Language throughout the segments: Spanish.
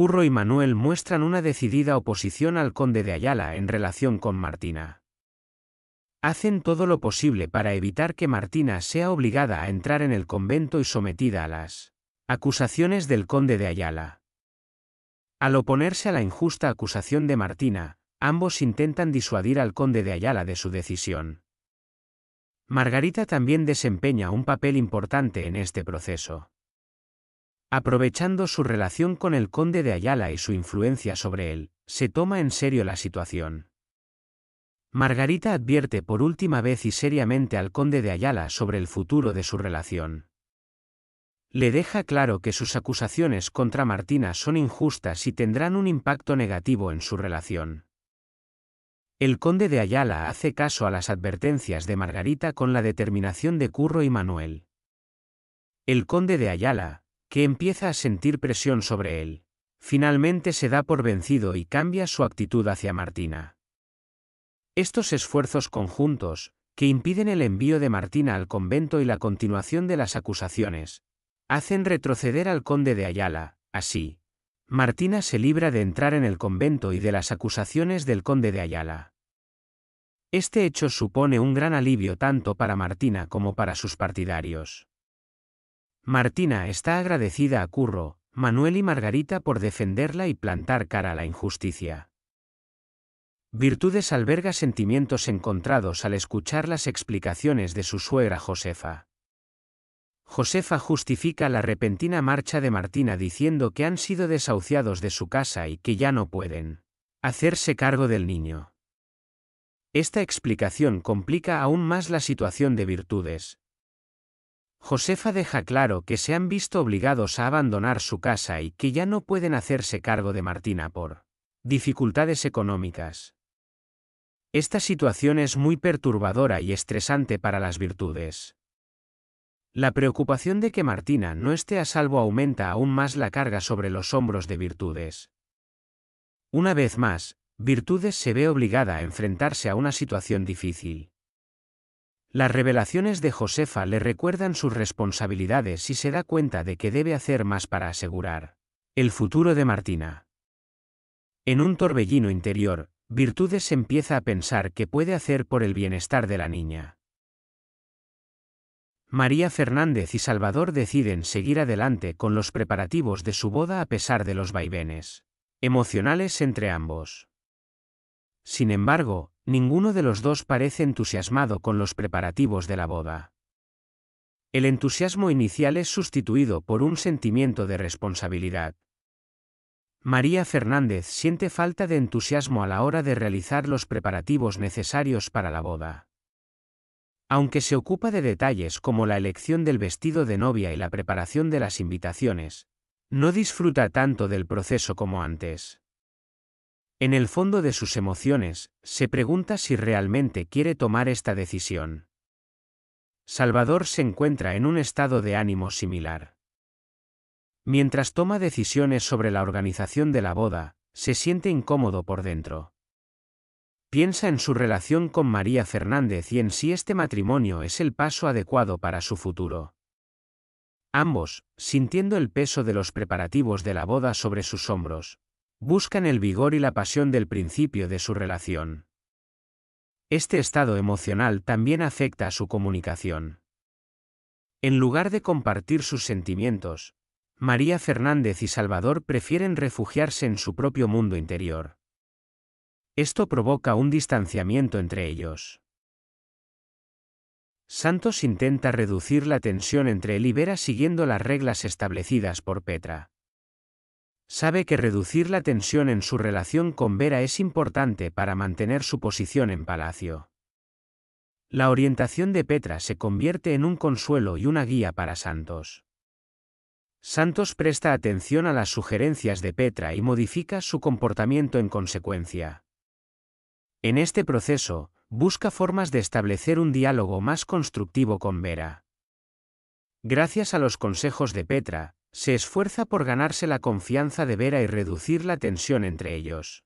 Curro y Manuel muestran una decidida oposición al conde de Ayala en relación con Martina. Hacen todo lo posible para evitar que Martina sea obligada a entrar en el convento y sometida a las acusaciones del conde de Ayala. Al oponerse a la injusta acusación de Martina, ambos intentan disuadir al conde de Ayala de su decisión. Margarita también desempeña un papel importante en este proceso. Aprovechando su relación con el conde de Ayala y su influencia sobre él, se toma en serio la situación. Margarita advierte por última vez y seriamente al conde de Ayala sobre el futuro de su relación. Le deja claro que sus acusaciones contra Martina son injustas y tendrán un impacto negativo en su relación. El conde de Ayala hace caso a las advertencias de Margarita con la determinación de Curro y Manuel. El conde de Ayala, que empieza a sentir presión sobre él, finalmente se da por vencido y cambia su actitud hacia Martina. Estos esfuerzos conjuntos, que impiden el envío de Martina al convento y la continuación de las acusaciones, hacen retroceder al conde de Ayala, así. Martina se libra de entrar en el convento y de las acusaciones del conde de Ayala. Este hecho supone un gran alivio tanto para Martina como para sus partidarios. Martina está agradecida a Curro, Manuel y Margarita por defenderla y plantar cara a la injusticia. Virtudes alberga sentimientos encontrados al escuchar las explicaciones de su suegra Josefa. Josefa justifica la repentina marcha de Martina diciendo que han sido desahuciados de su casa y que ya no pueden hacerse cargo del niño. Esta explicación complica aún más la situación de Virtudes, Josefa deja claro que se han visto obligados a abandonar su casa y que ya no pueden hacerse cargo de Martina por dificultades económicas. Esta situación es muy perturbadora y estresante para las virtudes. La preocupación de que Martina no esté a salvo aumenta aún más la carga sobre los hombros de virtudes. Una vez más, Virtudes se ve obligada a enfrentarse a una situación difícil. Las revelaciones de Josefa le recuerdan sus responsabilidades y se da cuenta de que debe hacer más para asegurar el futuro de Martina. En un torbellino interior, Virtudes empieza a pensar qué puede hacer por el bienestar de la niña. María Fernández y Salvador deciden seguir adelante con los preparativos de su boda a pesar de los vaivenes emocionales entre ambos. Sin embargo, Ninguno de los dos parece entusiasmado con los preparativos de la boda. El entusiasmo inicial es sustituido por un sentimiento de responsabilidad. María Fernández siente falta de entusiasmo a la hora de realizar los preparativos necesarios para la boda. Aunque se ocupa de detalles como la elección del vestido de novia y la preparación de las invitaciones, no disfruta tanto del proceso como antes. En el fondo de sus emociones, se pregunta si realmente quiere tomar esta decisión. Salvador se encuentra en un estado de ánimo similar. Mientras toma decisiones sobre la organización de la boda, se siente incómodo por dentro. Piensa en su relación con María Fernández y en si este matrimonio es el paso adecuado para su futuro. Ambos, sintiendo el peso de los preparativos de la boda sobre sus hombros, buscan el vigor y la pasión del principio de su relación. Este estado emocional también afecta a su comunicación. En lugar de compartir sus sentimientos, María Fernández y Salvador prefieren refugiarse en su propio mundo interior. Esto provoca un distanciamiento entre ellos. Santos intenta reducir la tensión entre él y Vera siguiendo las reglas establecidas por Petra. Sabe que reducir la tensión en su relación con Vera es importante para mantener su posición en Palacio. La orientación de Petra se convierte en un consuelo y una guía para Santos. Santos presta atención a las sugerencias de Petra y modifica su comportamiento en consecuencia. En este proceso, busca formas de establecer un diálogo más constructivo con Vera. Gracias a los consejos de Petra, se esfuerza por ganarse la confianza de Vera y reducir la tensión entre ellos.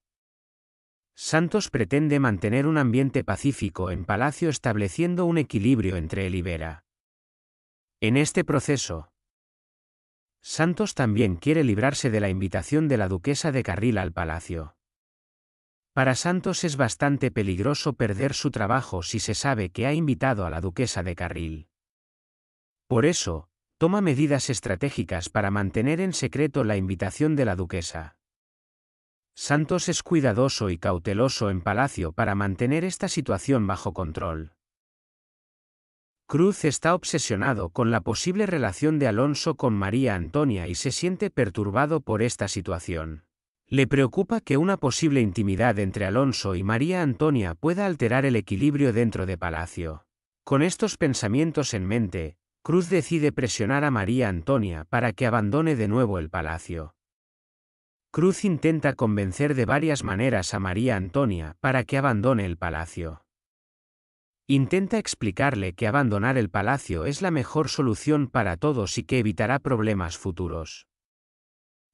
Santos pretende mantener un ambiente pacífico en Palacio estableciendo un equilibrio entre él y Vera. En este proceso, Santos también quiere librarse de la invitación de la duquesa de Carril al palacio. Para Santos es bastante peligroso perder su trabajo si se sabe que ha invitado a la duquesa de Carril. Por eso, toma medidas estratégicas para mantener en secreto la invitación de la duquesa. Santos es cuidadoso y cauteloso en Palacio para mantener esta situación bajo control. Cruz está obsesionado con la posible relación de Alonso con María Antonia y se siente perturbado por esta situación. Le preocupa que una posible intimidad entre Alonso y María Antonia pueda alterar el equilibrio dentro de Palacio. Con estos pensamientos en mente, Cruz decide presionar a María Antonia para que abandone de nuevo el palacio. Cruz intenta convencer de varias maneras a María Antonia para que abandone el palacio. Intenta explicarle que abandonar el palacio es la mejor solución para todos y que evitará problemas futuros.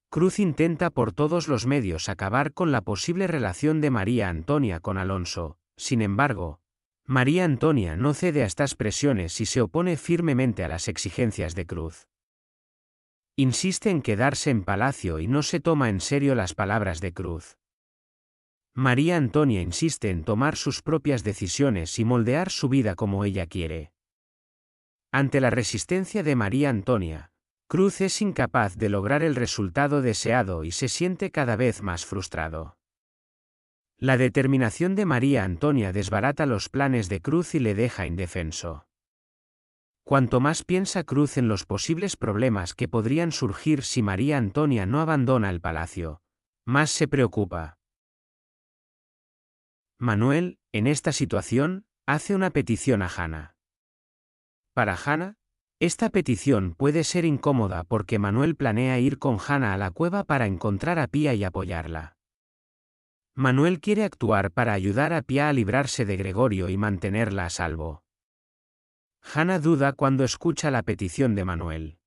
Cruz intenta por todos los medios acabar con la posible relación de María Antonia con Alonso, sin embargo, María Antonia no cede a estas presiones y se opone firmemente a las exigencias de Cruz. Insiste en quedarse en palacio y no se toma en serio las palabras de Cruz. María Antonia insiste en tomar sus propias decisiones y moldear su vida como ella quiere. Ante la resistencia de María Antonia, Cruz es incapaz de lograr el resultado deseado y se siente cada vez más frustrado. La determinación de María Antonia desbarata los planes de Cruz y le deja indefenso. Cuanto más piensa Cruz en los posibles problemas que podrían surgir si María Antonia no abandona el palacio, más se preocupa. Manuel, en esta situación, hace una petición a Hannah. Para Hannah, esta petición puede ser incómoda porque Manuel planea ir con Hannah a la cueva para encontrar a Pía y apoyarla. Manuel quiere actuar para ayudar a Pia a librarse de Gregorio y mantenerla a salvo. Hanna duda cuando escucha la petición de Manuel.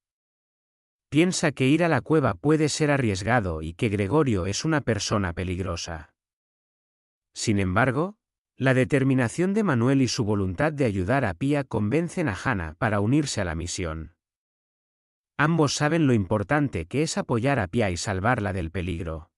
Piensa que ir a la cueva puede ser arriesgado y que Gregorio es una persona peligrosa. Sin embargo, la determinación de Manuel y su voluntad de ayudar a Pia convencen a Hannah para unirse a la misión. Ambos saben lo importante que es apoyar a Pia y salvarla del peligro.